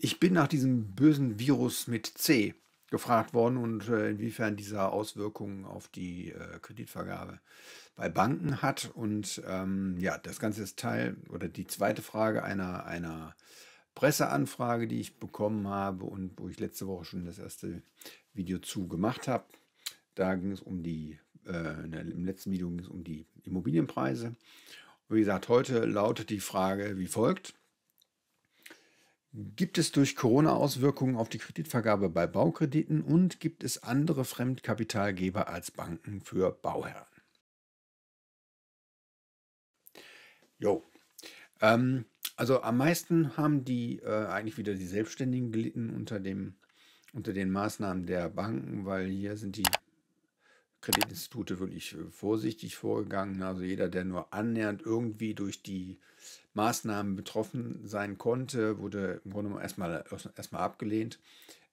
Ich bin nach diesem bösen Virus mit C gefragt worden und äh, inwiefern dieser Auswirkungen auf die äh, Kreditvergabe bei Banken hat. Und ähm, ja, das Ganze ist Teil oder die zweite Frage einer, einer Presseanfrage, die ich bekommen habe und wo ich letzte Woche schon das erste Video zu gemacht habe. Da ging es um die, äh, im letzten Video ging es um die Immobilienpreise. Und wie gesagt, heute lautet die Frage wie folgt. Gibt es durch Corona Auswirkungen auf die Kreditvergabe bei Baukrediten und gibt es andere Fremdkapitalgeber als Banken für Bauherren? Jo. Ähm, also am meisten haben die äh, eigentlich wieder die Selbstständigen gelitten unter, dem, unter den Maßnahmen der Banken, weil hier sind die Kreditinstitute wirklich äh, vorsichtig vorgegangen. Ne? Also jeder, der nur annähernd irgendwie durch die Maßnahmen betroffen sein konnte, wurde im Grunde erstmal, erstmal abgelehnt.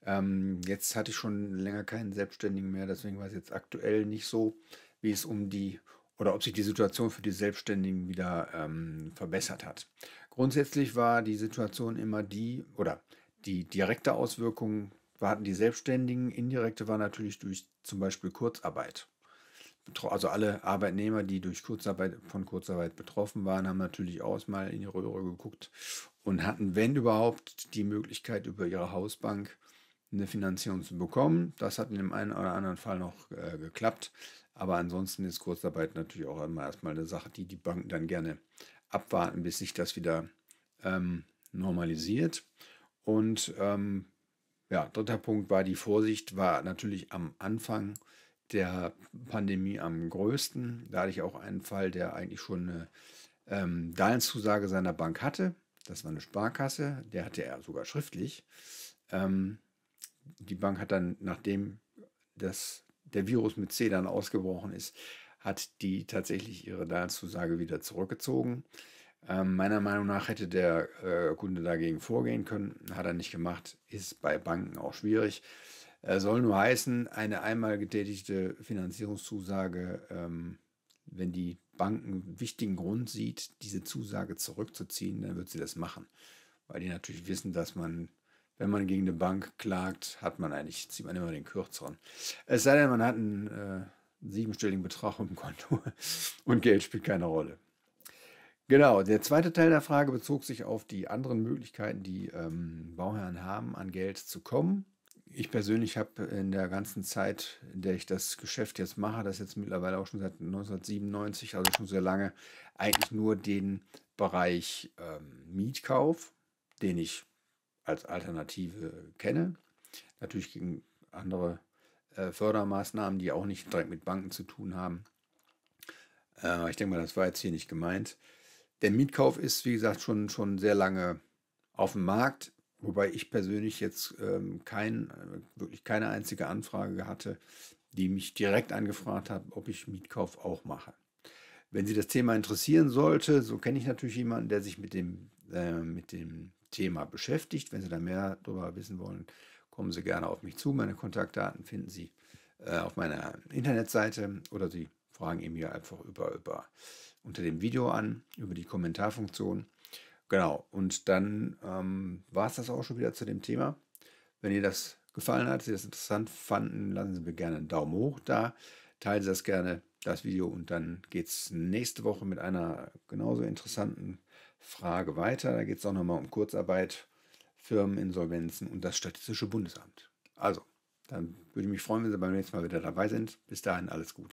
Ähm, jetzt hatte ich schon länger keinen Selbstständigen mehr, deswegen war es jetzt aktuell nicht so, wie es um die oder ob sich die Situation für die Selbstständigen wieder ähm, verbessert hat. Grundsätzlich war die Situation immer die oder die direkte Auswirkung hatten die Selbstständigen, indirekte war natürlich durch zum Beispiel Kurzarbeit. Also alle Arbeitnehmer, die durch Kurzarbeit, von Kurzarbeit betroffen waren, haben natürlich auch mal in die Röhre geguckt und hatten, wenn überhaupt, die Möglichkeit, über ihre Hausbank eine Finanzierung zu bekommen. Das hat in dem einen oder anderen Fall noch äh, geklappt. Aber ansonsten ist Kurzarbeit natürlich auch einmal erstmal eine Sache, die die Banken dann gerne abwarten, bis sich das wieder ähm, normalisiert. Und ähm, ja, dritter Punkt war die Vorsicht, war natürlich am Anfang der Pandemie am größten. Da hatte ich auch einen Fall, der eigentlich schon eine ähm, Darlehenszusage seiner Bank hatte. Das war eine Sparkasse, der hatte er sogar schriftlich. Ähm, die Bank hat dann, nachdem das, der Virus mit C dann ausgebrochen ist, hat die tatsächlich ihre Darlehenszusage wieder zurückgezogen. Ähm, meiner Meinung nach hätte der äh, Kunde dagegen vorgehen können, hat er nicht gemacht, ist bei Banken auch schwierig. Äh, soll nur heißen, eine einmal getätigte Finanzierungszusage, ähm, wenn die Bank einen wichtigen Grund sieht, diese Zusage zurückzuziehen, dann wird sie das machen. Weil die natürlich wissen, dass man, wenn man gegen eine Bank klagt, hat man eigentlich, zieht man immer den kürzeren. Es sei denn, man hat einen äh, siebenstelligen Betrag im Konto und Geld spielt keine Rolle. Genau, der zweite Teil der Frage bezog sich auf die anderen Möglichkeiten, die ähm, Bauherren haben, an Geld zu kommen. Ich persönlich habe in der ganzen Zeit, in der ich das Geschäft jetzt mache, das jetzt mittlerweile auch schon seit 1997, also schon sehr lange, eigentlich nur den Bereich ähm, Mietkauf, den ich als Alternative kenne. Natürlich gegen andere äh, Fördermaßnahmen, die auch nicht direkt mit Banken zu tun haben. Äh, ich denke mal, das war jetzt hier nicht gemeint. Der Mietkauf ist, wie gesagt, schon, schon sehr lange auf dem Markt, wobei ich persönlich jetzt ähm, kein, äh, wirklich keine einzige Anfrage hatte, die mich direkt angefragt hat, ob ich Mietkauf auch mache. Wenn Sie das Thema interessieren sollte, so kenne ich natürlich jemanden, der sich mit dem, äh, mit dem Thema beschäftigt. Wenn Sie da mehr darüber wissen wollen, kommen Sie gerne auf mich zu. Meine Kontaktdaten finden Sie äh, auf meiner Internetseite oder Sie fragen ihn mir einfach über, über unter dem Video an, über die Kommentarfunktion. Genau, und dann ähm, war es das auch schon wieder zu dem Thema. Wenn ihr das gefallen hat, Sie das interessant fanden, lassen Sie mir gerne einen Daumen hoch da. Teilen Sie das gerne, das Video. Und dann geht es nächste Woche mit einer genauso interessanten Frage weiter. Da geht es auch nochmal um Kurzarbeit, Firmeninsolvenzen und das Statistische Bundesamt. Also, dann würde ich mich freuen, wenn Sie beim nächsten Mal wieder dabei sind. Bis dahin alles gut.